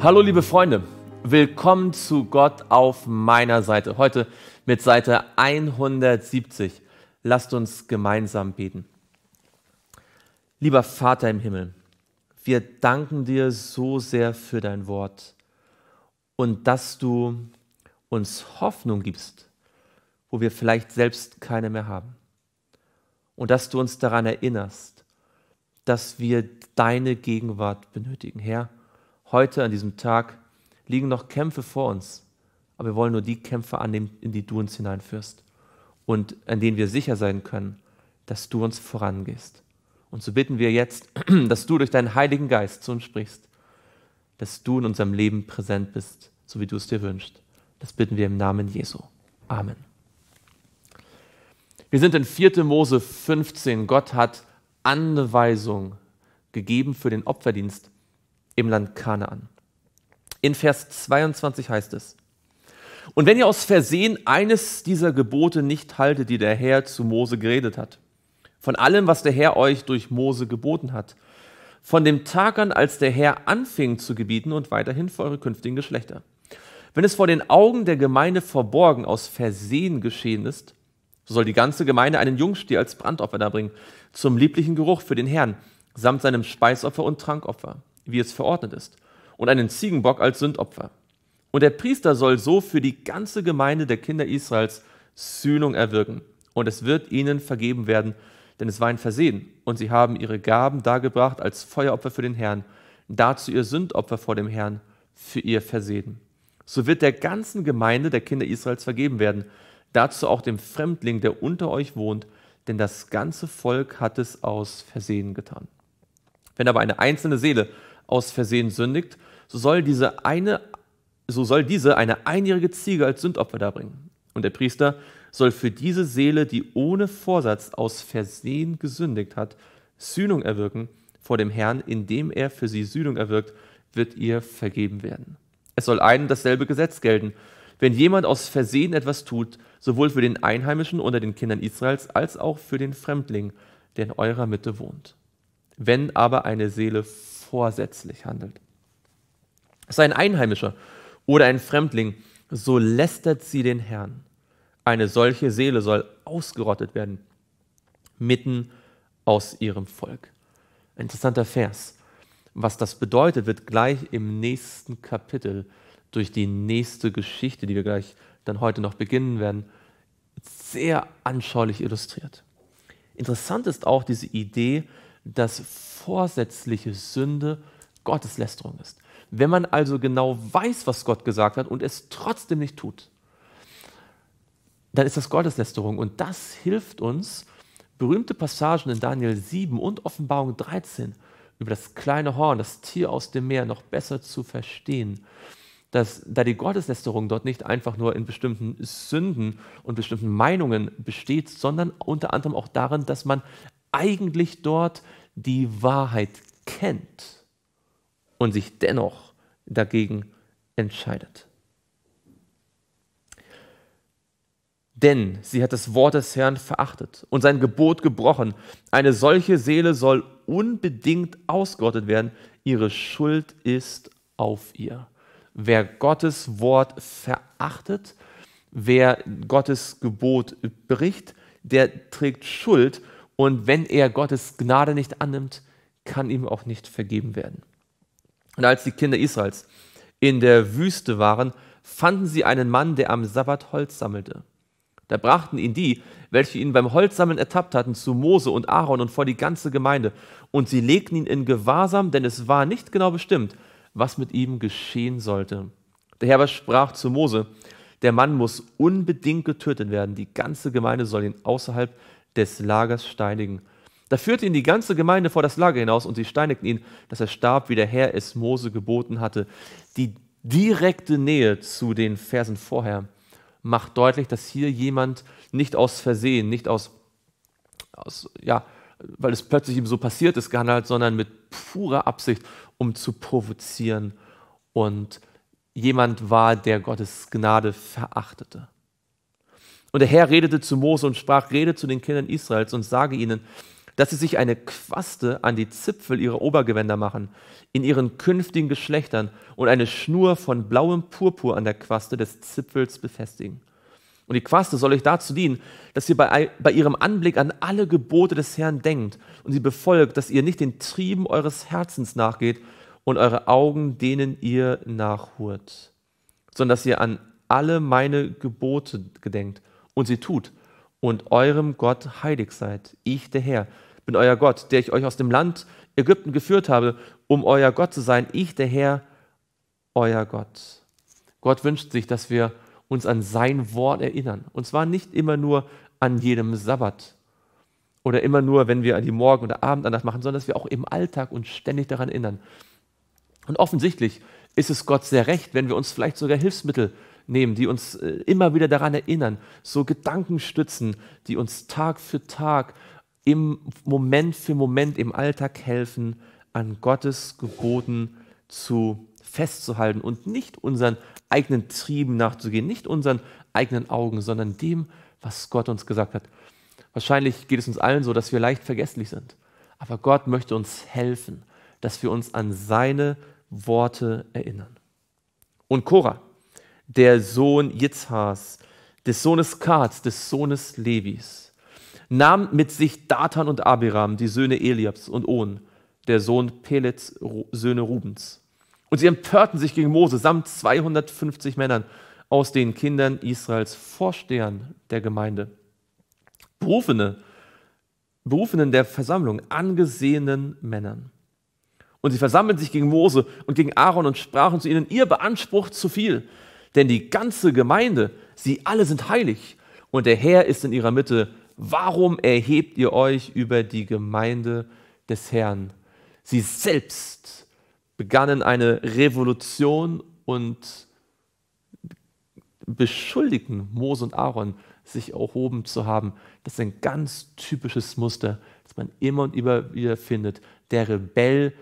Hallo liebe Freunde, willkommen zu Gott auf meiner Seite. Heute mit Seite 170. Lasst uns gemeinsam beten. Lieber Vater im Himmel, wir danken dir so sehr für dein Wort und dass du uns Hoffnung gibst, wo wir vielleicht selbst keine mehr haben. Und dass du uns daran erinnerst, dass wir deine Gegenwart benötigen. Herr, Heute an diesem Tag liegen noch Kämpfe vor uns, aber wir wollen nur die Kämpfe annehmen, in die du uns hineinführst und an denen wir sicher sein können, dass du uns vorangehst. Und so bitten wir jetzt, dass du durch deinen Heiligen Geist zu uns sprichst, dass du in unserem Leben präsent bist, so wie du es dir wünschst. Das bitten wir im Namen Jesu. Amen. Wir sind in 4. Mose 15. Gott hat Anweisung gegeben für den Opferdienst im Land Kanaan. In Vers 22 heißt es, und wenn ihr aus Versehen eines dieser Gebote nicht haltet, die der Herr zu Mose geredet hat, von allem, was der Herr euch durch Mose geboten hat, von dem Tag an, als der Herr anfing zu gebieten und weiterhin für eure künftigen Geschlechter. Wenn es vor den Augen der Gemeinde verborgen aus Versehen geschehen ist, so soll die ganze Gemeinde einen Jungstier als Brandopfer darbringen, zum lieblichen Geruch für den Herrn, samt seinem Speisopfer und Trankopfer wie es verordnet ist, und einen Ziegenbock als Sündopfer. Und der Priester soll so für die ganze Gemeinde der Kinder Israels Sühnung erwirken. Und es wird ihnen vergeben werden, denn es war ein Versehen. Und sie haben ihre Gaben dargebracht als Feueropfer für den Herrn, dazu ihr Sündopfer vor dem Herrn für ihr Versehen. So wird der ganzen Gemeinde der Kinder Israels vergeben werden, dazu auch dem Fremdling, der unter euch wohnt, denn das ganze Volk hat es aus Versehen getan. Wenn aber eine einzelne Seele aus Versehen sündigt, so soll diese eine, so soll diese eine einjährige Ziege als Sündopfer darbringen. Und der Priester soll für diese Seele, die ohne Vorsatz aus Versehen gesündigt hat, Sühnung erwirken vor dem Herrn, indem er für sie Sühnung erwirkt, wird ihr vergeben werden. Es soll einem dasselbe Gesetz gelten. Wenn jemand aus Versehen etwas tut, sowohl für den Einheimischen unter den Kindern Israels als auch für den Fremdling, der in eurer Mitte wohnt. Wenn aber eine Seele vorsätzlich handelt. Sei ein Einheimischer oder ein Fremdling, so lästert sie den Herrn. Eine solche Seele soll ausgerottet werden, mitten aus ihrem Volk. Interessanter Vers. Was das bedeutet, wird gleich im nächsten Kapitel durch die nächste Geschichte, die wir gleich dann heute noch beginnen werden, sehr anschaulich illustriert. Interessant ist auch diese Idee, dass vorsätzliche Sünde Gotteslästerung ist. Wenn man also genau weiß, was Gott gesagt hat und es trotzdem nicht tut, dann ist das Gotteslästerung. Und das hilft uns, berühmte Passagen in Daniel 7 und Offenbarung 13 über das kleine Horn, das Tier aus dem Meer, noch besser zu verstehen. Dass, da die Gotteslästerung dort nicht einfach nur in bestimmten Sünden und bestimmten Meinungen besteht, sondern unter anderem auch darin, dass man eigentlich dort die Wahrheit kennt und sich dennoch dagegen entscheidet. Denn sie hat das Wort des Herrn verachtet und sein Gebot gebrochen. Eine solche Seele soll unbedingt ausgerottet werden. Ihre Schuld ist auf ihr. Wer Gottes Wort verachtet, wer Gottes Gebot bricht, der trägt Schuld und wenn er Gottes Gnade nicht annimmt, kann ihm auch nicht vergeben werden. Und als die Kinder Israels in der Wüste waren, fanden sie einen Mann, der am Sabbat Holz sammelte. Da brachten ihn die, welche ihn beim Holzsammeln ertappt hatten, zu Mose und Aaron und vor die ganze Gemeinde. Und sie legten ihn in Gewahrsam, denn es war nicht genau bestimmt, was mit ihm geschehen sollte. Der Herr aber sprach zu Mose, der Mann muss unbedingt getötet werden, die ganze Gemeinde soll ihn außerhalb des Lagers steinigen. Da führte ihn die ganze Gemeinde vor das Lager hinaus und sie steinigten ihn, dass er starb, wie der Herr es Mose geboten hatte. Die direkte Nähe zu den Versen vorher macht deutlich, dass hier jemand nicht aus Versehen, nicht aus, aus ja, weil es plötzlich ihm so passiert ist, gehandelt, sondern mit purer Absicht, um zu provozieren und jemand war, der Gottes Gnade verachtete. Und der Herr redete zu Mose und sprach, rede zu den Kindern Israels und sage ihnen, dass sie sich eine Quaste an die Zipfel ihrer Obergewänder machen, in ihren künftigen Geschlechtern und eine Schnur von blauem Purpur an der Quaste des Zipfels befestigen. Und die Quaste soll euch dazu dienen, dass ihr bei, bei ihrem Anblick an alle Gebote des Herrn denkt und sie befolgt, dass ihr nicht den Trieben eures Herzens nachgeht und eure Augen denen ihr nachhurt, sondern dass ihr an alle meine Gebote gedenkt und sie tut und eurem Gott heilig seid. Ich, der Herr, bin euer Gott, der ich euch aus dem Land Ägypten geführt habe, um euer Gott zu sein. Ich, der Herr, euer Gott. Gott wünscht sich, dass wir uns an sein Wort erinnern. Und zwar nicht immer nur an jedem Sabbat oder immer nur, wenn wir an die Morgen- oder Abendandacht machen, sondern dass wir auch im Alltag uns ständig daran erinnern. Und offensichtlich ist es Gott sehr recht, wenn wir uns vielleicht sogar Hilfsmittel nehmen, die uns äh, immer wieder daran erinnern, so Gedankenstützen, die uns Tag für Tag im Moment für Moment im Alltag helfen, an Gottes Geboten zu festzuhalten und nicht unseren eigenen Trieben nachzugehen, nicht unseren eigenen Augen, sondern dem, was Gott uns gesagt hat. Wahrscheinlich geht es uns allen so, dass wir leicht vergesslich sind. Aber Gott möchte uns helfen, dass wir uns an seine Worte erinnern. Und Korah, der Sohn Jitzhas, des Sohnes Kats, des Sohnes Levis, nahm mit sich Datan und Abiram, die Söhne Eliabs und On, der Sohn Pelets, Söhne Rubens. Und sie empörten sich gegen Mose samt 250 Männern aus den Kindern Israels, Vorstehern der Gemeinde, Berufene, Berufenen der Versammlung, angesehenen Männern. Und sie versammelten sich gegen Mose und gegen Aaron und sprachen zu ihnen, ihr beansprucht zu viel. Denn die ganze Gemeinde, sie alle sind heilig und der Herr ist in ihrer Mitte. Warum erhebt ihr euch über die Gemeinde des Herrn? Sie selbst begannen eine Revolution und beschuldigten Mose und Aaron, sich erhoben zu haben. Das ist ein ganz typisches Muster, das man immer und immer wieder findet. Der Rebell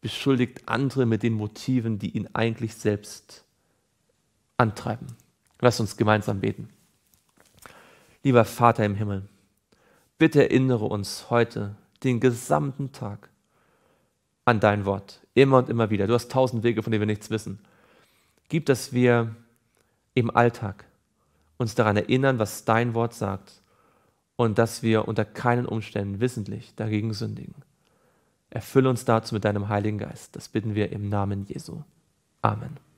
beschuldigt andere mit den Motiven, die ihn eigentlich selbst antreiben. Lass uns gemeinsam beten. Lieber Vater im Himmel, bitte erinnere uns heute den gesamten Tag an dein Wort, immer und immer wieder. Du hast tausend Wege, von denen wir nichts wissen. Gib, dass wir im Alltag uns daran erinnern, was dein Wort sagt und dass wir unter keinen Umständen wissentlich dagegen sündigen. Erfülle uns dazu mit deinem Heiligen Geist. Das bitten wir im Namen Jesu. Amen.